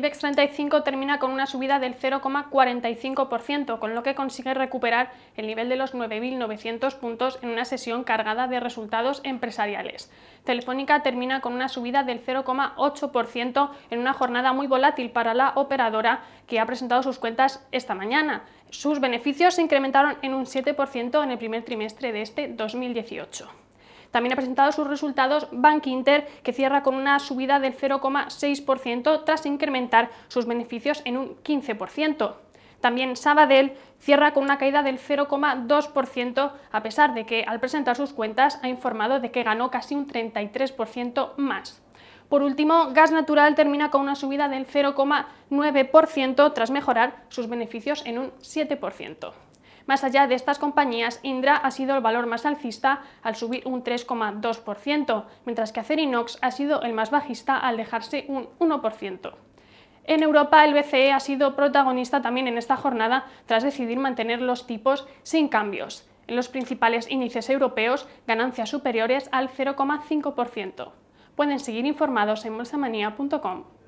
IBEX 35 termina con una subida del 0,45%, con lo que consigue recuperar el nivel de los 9.900 puntos en una sesión cargada de resultados empresariales. Telefónica termina con una subida del 0,8% en una jornada muy volátil para la operadora que ha presentado sus cuentas esta mañana. Sus beneficios se incrementaron en un 7% en el primer trimestre de este 2018. También ha presentado sus resultados Bank Inter, que cierra con una subida del 0,6% tras incrementar sus beneficios en un 15%. También Sabadell cierra con una caída del 0,2%, a pesar de que al presentar sus cuentas ha informado de que ganó casi un 33% más. Por último, Gas Natural termina con una subida del 0,9% tras mejorar sus beneficios en un 7%. Más allá de estas compañías, Indra ha sido el valor más alcista al subir un 3,2%, mientras que Acerinox ha sido el más bajista al dejarse un 1%. En Europa, el BCE ha sido protagonista también en esta jornada tras decidir mantener los tipos sin cambios. En los principales índices europeos, ganancias superiores al 0,5%. Pueden seguir informados en bolsamania.com.